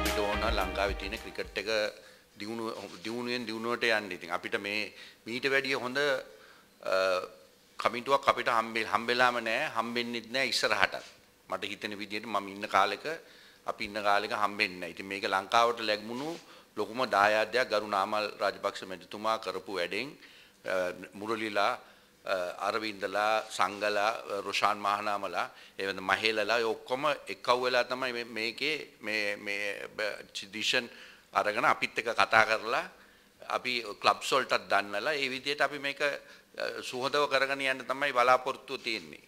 අපිට ඕන ලංකාවේ තියෙන ක්‍රිකට් එක දියුණුව දියුණුවෙන් දියුණුවට යන්න ඉතින් අපිට මේ මීට වැඩිය හොඳ කමිටුවක් අපිට හම්බෙ හම්බෙලාම නෑ හම්බෙන්නෙත් නෑ ඉස්සරහටත් මට හිතෙන විදිහට මම ඉන්න කාලෙක අපි ඉන්න කාලෙක හම්බෙන්නේ නෑ ඉතින් මේක ලංකාවට ලැබුණු ලොකුම දායාදයක් ගරු නාමල් රාජපක්ෂ මැතිතුමා කරපු වැඩෙන් මුරලිලා අරවින්දලා සංගලා රොෂාන් මහනාමලා එවන මහේලලා ඔක්කොම එකව් වෙලා තමයි මේකේ මේ මේ චිදිෂන් අරගෙන අපිත් එක කතා කරලා අපි ක්ලබ් සොල්ටත් දන්නලා ඒ විදිහට අපි මේක සුහදව කරගෙන යන්න තමයි බලාපොරොත්තු තියෙන්නේ.